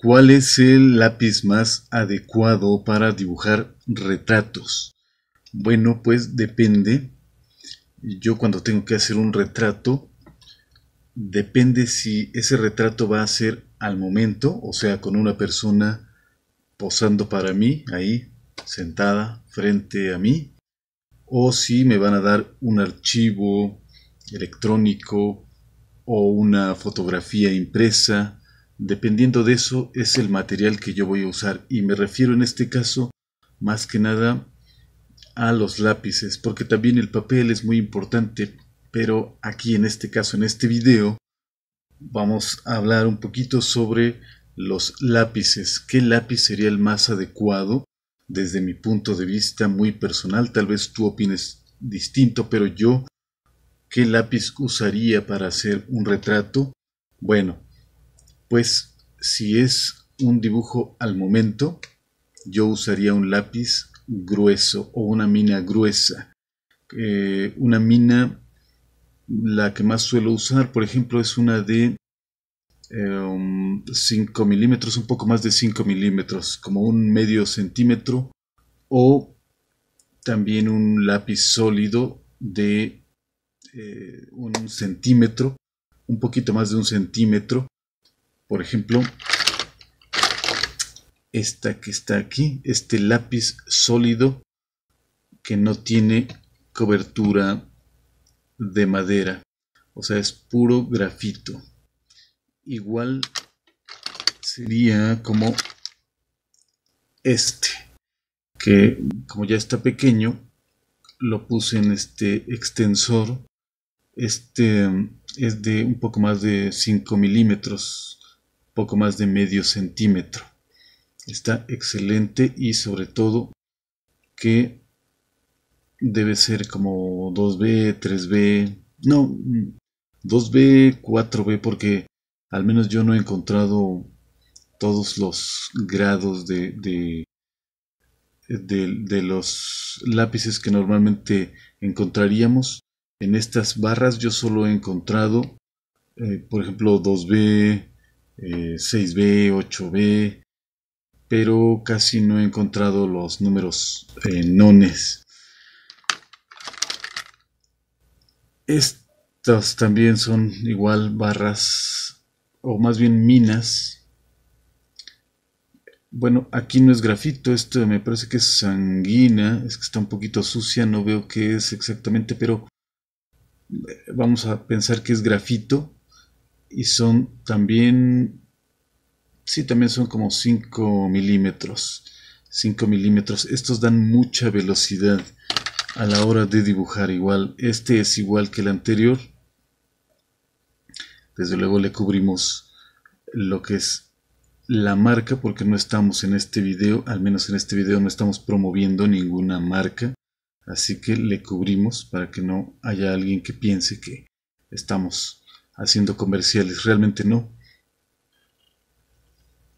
¿Cuál es el lápiz más adecuado para dibujar retratos? Bueno, pues depende. Yo cuando tengo que hacer un retrato, depende si ese retrato va a ser al momento, o sea, con una persona posando para mí, ahí, sentada, frente a mí, o si me van a dar un archivo electrónico o una fotografía impresa Dependiendo de eso es el material que yo voy a usar y me refiero en este caso más que nada a los lápices porque también el papel es muy importante pero aquí en este caso en este video vamos a hablar un poquito sobre los lápices qué lápiz sería el más adecuado desde mi punto de vista muy personal tal vez tú opines distinto pero yo qué lápiz usaría para hacer un retrato bueno pues si es un dibujo al momento, yo usaría un lápiz grueso o una mina gruesa. Eh, una mina, la que más suelo usar, por ejemplo, es una de 5 em, milímetros, un poco más de 5 milímetros, como un medio centímetro, o también un lápiz sólido de eh, un centímetro, un poquito más de un centímetro, por ejemplo, esta que está aquí, este lápiz sólido que no tiene cobertura de madera, o sea, es puro grafito. Igual sería como este, que como ya está pequeño, lo puse en este extensor. Este es de un poco más de 5 milímetros poco más de medio centímetro. Está excelente y sobre todo que debe ser como 2B, 3B, no, 2B, 4B, porque al menos yo no he encontrado todos los grados de, de, los lápices que normalmente encontraríamos. En estas barras yo solo he encontrado, eh, por ejemplo, 2B, 6B, eh, 8B, pero casi no he encontrado los números eh, nones. Estas también son igual barras, o más bien minas. Bueno, aquí no es grafito, esto me parece que es sanguina, es que está un poquito sucia, no veo qué es exactamente, pero eh, vamos a pensar que es grafito y son también, sí, también son como 5 milímetros. 5 milímetros. Estos dan mucha velocidad a la hora de dibujar igual. Este es igual que el anterior. Desde luego le cubrimos lo que es la marca porque no estamos en este video, al menos en este video no estamos promoviendo ninguna marca. Así que le cubrimos para que no haya alguien que piense que estamos haciendo comerciales, realmente no.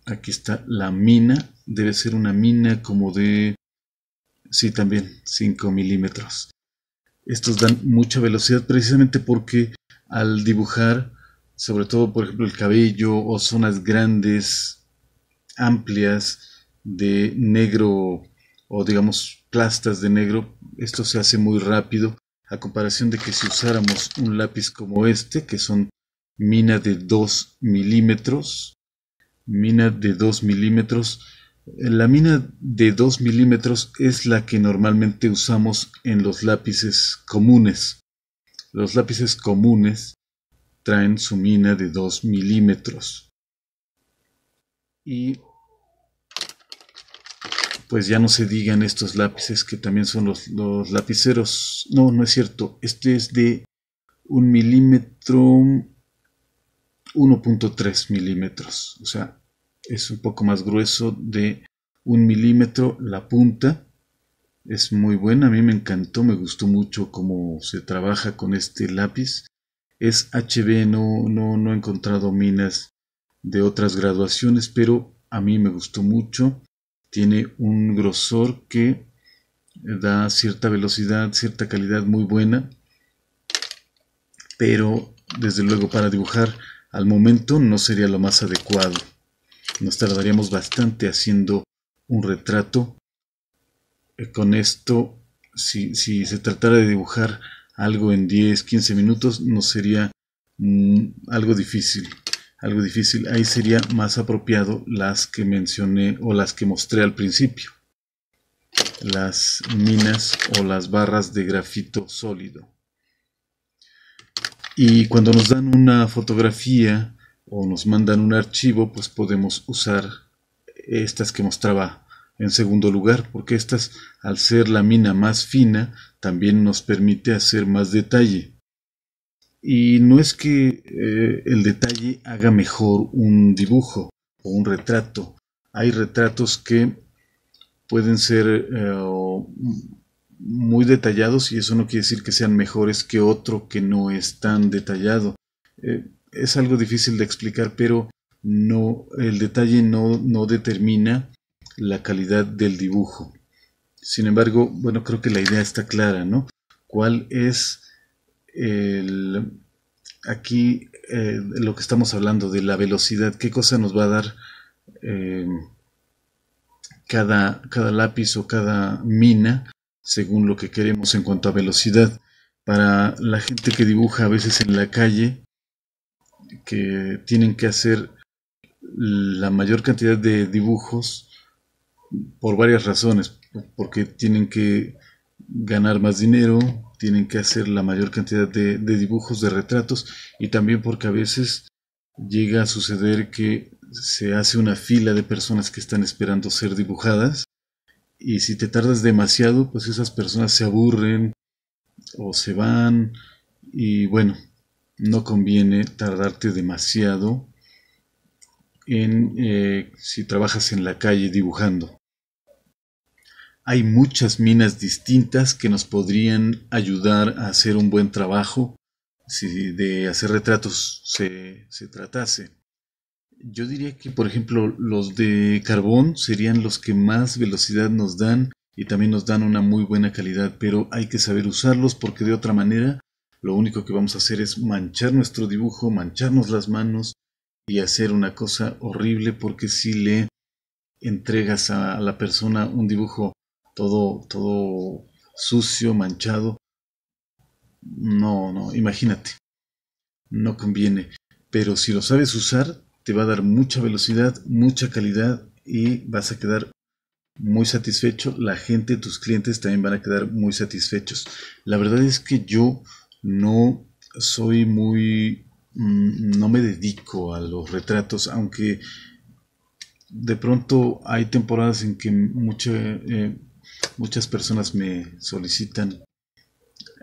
Aquí está la mina, debe ser una mina como de, sí también, 5 milímetros. Estos dan mucha velocidad precisamente porque al dibujar, sobre todo por ejemplo el cabello o zonas grandes, amplias, de negro o digamos plastas de negro, esto se hace muy rápido a comparación de que si usáramos un lápiz como este, que son mina de 2 milímetros, mina de 2 milímetros, eh, la mina de 2 milímetros es la que normalmente usamos en los lápices comunes. Los lápices comunes traen su mina de 2 milímetros. Y pues ya no se digan estos lápices que también son los, los lapiceros. No, no es cierto. Este es de un milímetro 1.3 milímetros. O sea, es un poco más grueso de un milímetro la punta. Es muy buena, a mí me encantó, me gustó mucho cómo se trabaja con este lápiz. Es HB, no, no, no he encontrado minas de otras graduaciones, pero a mí me gustó mucho tiene un grosor que da cierta velocidad, cierta calidad muy buena, pero desde luego para dibujar al momento no sería lo más adecuado. Nos tardaríamos bastante haciendo un retrato. Eh, con esto, si, se tratara de dibujar algo en 10, 15 minutos, no sería mm, algo difícil algo difícil, ahí sería más apropiado las que mencioné o las que mostré al principio. Las minas o las barras de grafito sólido. Y cuando nos dan una fotografía o nos mandan un archivo, pues podemos usar estas que mostraba en segundo lugar, porque estas, al ser la mina más fina, también nos permite hacer más detalle. Y no es que eh, el detalle haga mejor un dibujo o un retrato. Hay retratos que pueden ser eh, muy detallados y eso no quiere decir que sean mejores que otro que no es tan detallado. Eh, es algo difícil de explicar, pero no, el detalle no, no determina la calidad del dibujo. Sin embargo, bueno, creo que la idea está clara, ¿no? ¿Cuál es el, aquí eh, lo que estamos hablando de la velocidad, qué cosa nos va a dar em, cada, cada lápiz o cada mina según lo que queremos en cuanto a velocidad. Para la gente que dibuja a veces en la calle, que tienen que hacer la mayor cantidad de dibujos por varias razones, porque tienen que ganar más dinero, tienen que hacer la mayor cantidad de, dibujos, de retratos y también porque a veces llega a suceder que se hace una fila de personas que están esperando ser dibujadas y si te tardas demasiado pues esas personas se aburren o se van y bueno no conviene tardarte demasiado en eh, si trabajas en la calle dibujando hay muchas minas distintas que nos podrían ayudar a hacer un buen trabajo si de hacer retratos se, tratase. Yo diría que, por ejemplo, los de carbón serían los que más velocidad nos dan y también nos dan una muy buena calidad, pero hay que saber usarlos porque de otra manera lo único que vamos a hacer es manchar nuestro dibujo, mancharnos las manos y hacer una cosa horrible porque si le entregas a la persona un dibujo todo, todo sucio, manchado. No, no, imagínate. No conviene. Pero si lo sabes usar, te va a dar mucha velocidad, mucha calidad y vas a quedar muy satisfecho. La gente, tus clientes también van a quedar muy satisfechos. La verdad es que yo no soy muy... Mm, no me dedico a los retratos, aunque de pronto hay temporadas en que mucha... Eh, muchas personas me solicitan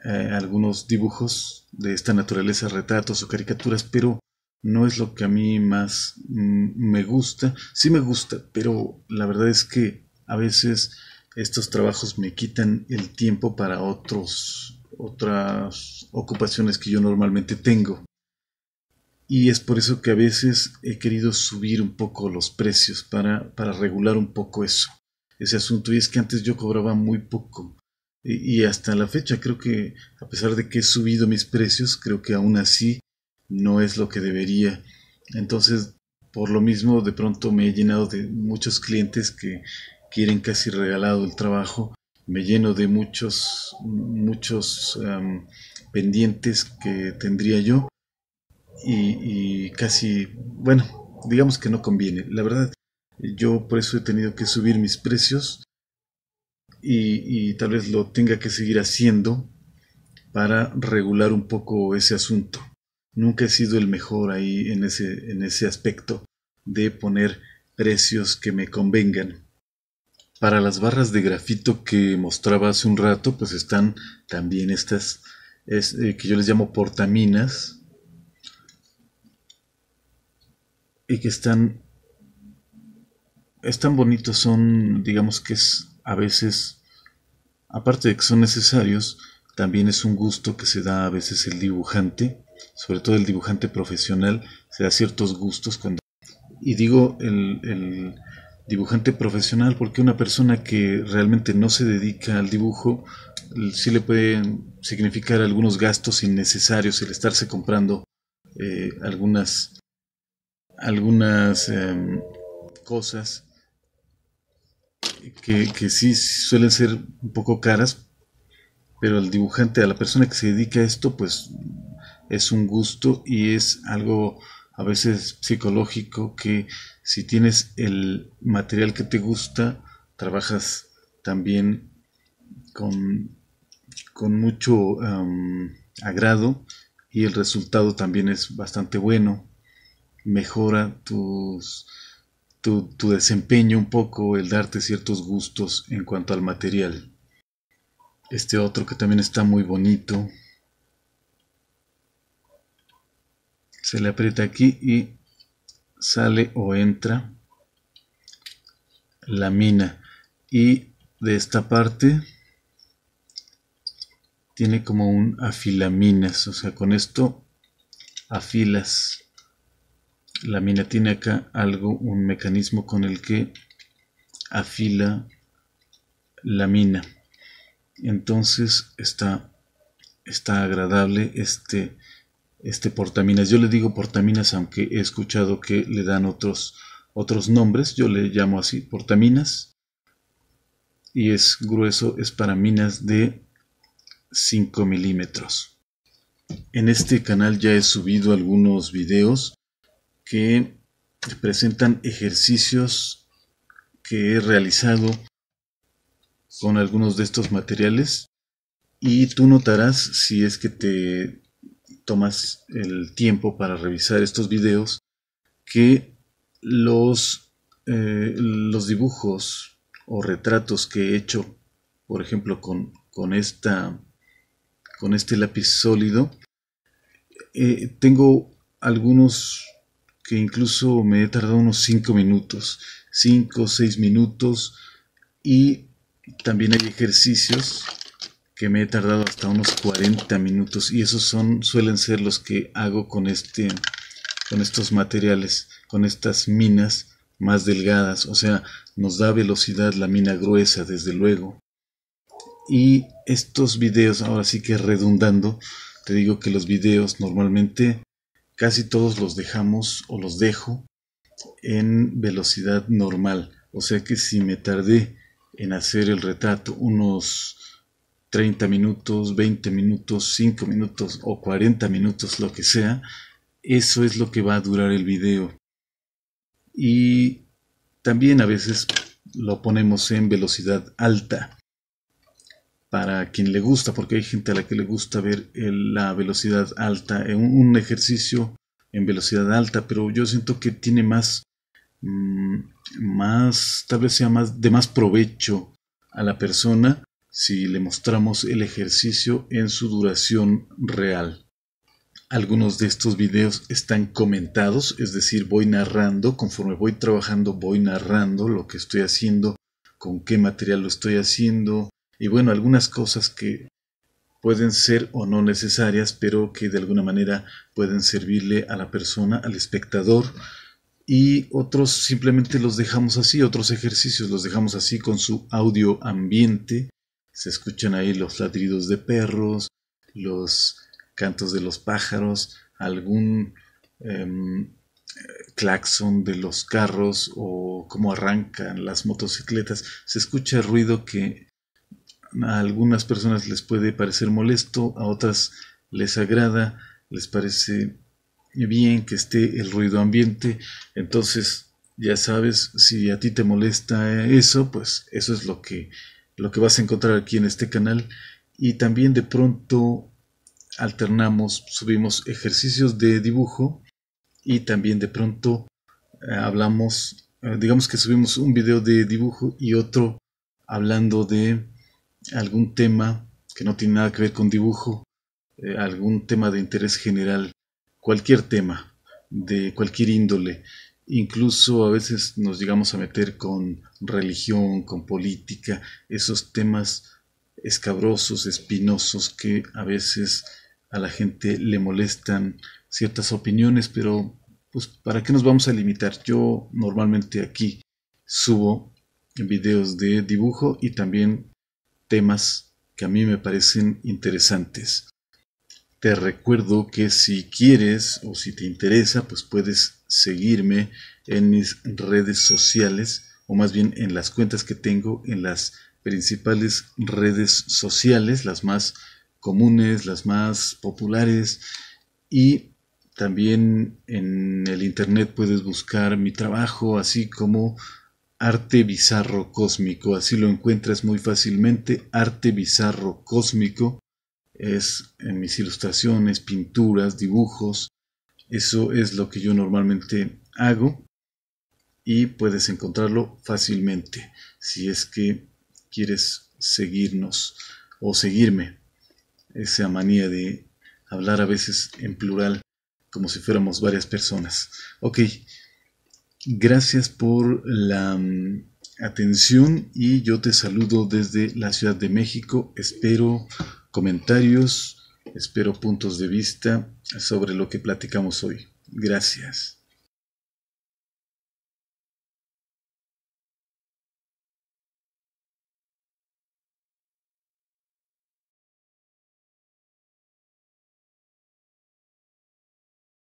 eh, algunos dibujos de esta naturaleza, retratos o caricaturas, pero no es lo que a mí más mm, me gusta. Sí me gusta, pero la verdad es que a veces estos trabajos me quitan el tiempo para otros, otras ocupaciones que yo normalmente tengo. Y es por eso que a veces he querido subir un poco los precios para, para regular un poco eso ese asunto y es que antes yo cobraba muy poco y, hasta la fecha creo que a pesar de que he subido mis precios creo que aún así no es lo que debería entonces por lo mismo de pronto me he llenado de muchos clientes que quieren casi regalado el trabajo me lleno de muchos muchos pendientes que tendría yo y, casi bueno digamos que no conviene la verdad yo por eso he tenido que subir mis precios y, tal vez lo tenga que seguir haciendo para regular un poco ese asunto. Nunca he sido el mejor ahí en ese, en ese aspecto de poner precios que me convengan. Para las barras de grafito que mostraba hace un rato, pues están también estas eh, que yo les llamo portaminas y que están es tan bonito, son, digamos que es a veces, aparte de que son necesarios, también es un gusto que se da a veces el dibujante, sobre todo el dibujante profesional, se da ciertos gustos cuando... Y digo el, el dibujante profesional porque una persona que realmente no se dedica al dibujo sí le puede significar algunos gastos innecesarios el estarse comprando eh, algunas algunas em, cosas que, sí suelen ser un poco caras, pero al dibujante, a la persona que se dedica a esto, pues es un gusto y es algo a veces psicológico que si tienes el material que te gusta, trabajas también con, con mucho agrado y el resultado también es bastante bueno. Mejora tus tu, desempeño un poco, el darte ciertos gustos en cuanto al material. Este otro que también está muy bonito. Se le aprieta aquí y sale o entra la mina. Y de esta parte tiene como un afilaminas. O sea, con esto afilas la mina tiene acá algo, un mecanismo con el que afila la mina. Entonces está, está agradable este, este portaminas. Yo le digo portaminas aunque he escuchado que le dan otros, otros nombres. Yo le llamo así portaminas. Y es grueso, es para minas de 5 milímetros. En este canal ya he subido algunos videos que presentan ejercicios que he realizado con algunos de estos materiales y tú notarás si es que te tomas el tiempo para revisar estos videos que los, eh, los dibujos o retratos que he hecho por ejemplo con, esta con este lápiz sólido eh, tengo algunos que incluso me he tardado unos 5 minutos, 5 o 6 minutos y también hay ejercicios que me he tardado hasta unos 40 minutos y esos son suelen ser los que hago con este con estos materiales, con estas minas más delgadas, o sea, nos da velocidad la mina gruesa desde luego. Y estos videos, ahora sí que redundando, te digo que los videos normalmente casi todos los dejamos o los dejo en velocidad normal. O sea que si me tardé en hacer el retrato unos 30 minutos, 20 minutos, 5 minutos o 40 minutos, lo que sea, eso es lo que va a durar el video. Y también a veces lo ponemos en velocidad alta para quien le gusta, porque hay gente a la que le gusta ver la velocidad alta, eh, un, un, ejercicio en velocidad alta, pero yo siento que tiene más, mm, más, tal vez sea más de más provecho a la persona si le mostramos el ejercicio en su duración real. Algunos de estos videos están comentados, es decir, voy narrando, conforme voy trabajando, voy narrando lo que estoy haciendo, con qué material lo estoy haciendo, y bueno, algunas cosas que pueden ser o no necesarias, pero que de alguna manera pueden servirle a la persona, al espectador, y otros simplemente los dejamos así, otros ejercicios los dejamos así con su audio ambiente, se escuchan ahí los ladridos de perros, los cantos de los pájaros, algún em, claxon de los carros o cómo arrancan las motocicletas, se escucha el ruido que a algunas personas les puede parecer molesto, a otras les agrada, les parece bien que esté el ruido ambiente. Entonces, ya sabes, si a ti te molesta eso, pues eso es lo que, lo que vas a encontrar aquí en este canal. Y también de pronto alternamos, subimos ejercicios de dibujo y también de pronto eh, hablamos, eh, digamos que subimos un video de dibujo y otro hablando de algún tema que no tiene nada que ver con dibujo, eh, algún tema de interés general, cualquier tema de cualquier índole. Incluso a veces nos llegamos a meter con religión, con política, esos temas escabrosos, espinosos que a veces a la gente le molestan ciertas opiniones, pero pues ¿para qué nos vamos a limitar? Yo normalmente aquí subo videos de dibujo y también temas que a mí me parecen interesantes. Te recuerdo que si quieres o si te interesa, pues puedes seguirme en mis redes sociales o más bien en las cuentas que tengo en las principales redes sociales, las más comunes, las más populares y también en el internet puedes buscar mi trabajo así como Arte Bizarro Cósmico, así lo encuentras muy fácilmente. Arte Bizarro Cósmico es en mis ilustraciones, pinturas, dibujos. Eso es lo que yo normalmente hago y puedes encontrarlo fácilmente si es que quieres seguirnos o seguirme. Esa manía de hablar a veces en plural como si fuéramos varias personas. Ok, Gracias por la mm, atención y yo te saludo desde la Ciudad de México. Espero comentarios, espero puntos de vista sobre lo que platicamos hoy. Gracias.